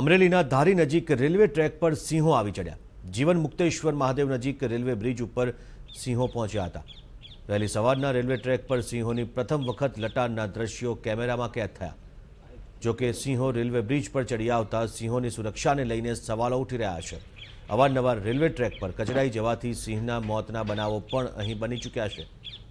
अमरेली धारी नजीक railway track पर सिंह आ चढ़या जीवन मुक्तेश्वर महादेव नजीक रेलवे ब्रिज पर सिंहों पहुंचा था वह सवार रेलवे ट्रेक पर सिंहों की प्रथम वक्त लटारना दृश्य कैमरा में कैद थे जो कि सिंहों रेलवे ब्रिज पर चढ़ी आता सिंहों की सुरक्षा ने लई सवाल उठी रहा है अवारनवा रेलवे ट्रेक पर कचराई जवा सिंह मौत बनावों अं बनी चुक्या है